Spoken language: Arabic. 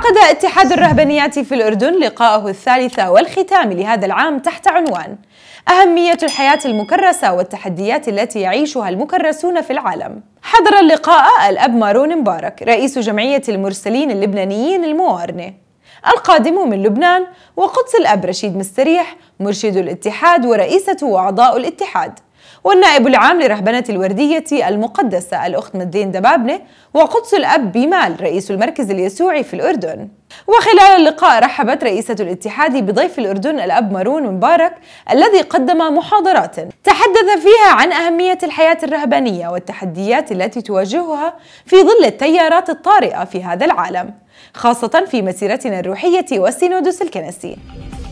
عقد اتحاد الرهبانيات في الأردن لقاءه الثالث والختام لهذا العام تحت عنوان أهمية الحياة المكرسة والتحديات التي يعيشها المكرسون في العالم حضر اللقاء الأب مارون مبارك رئيس جمعية المرسلين اللبنانيين الموارنة القادم من لبنان وقدس الأب رشيد مستريح مرشد الاتحاد ورئيسة وأعضاء الاتحاد والنائب العام لرهبنة الوردية المقدسة الأخت مدين دبابنة وقدس الأب بيمال رئيس المركز اليسوعي في الأردن وخلال اللقاء رحبت رئيسة الاتحاد بضيف الأردن الأب مارون مبارك الذي قدم محاضرات تحدث فيها عن أهمية الحياة الرهبانية والتحديات التي تواجهها في ظل التيارات الطارئة في هذا العالم خاصة في مسيرتنا الروحية والسينودوس الكنسي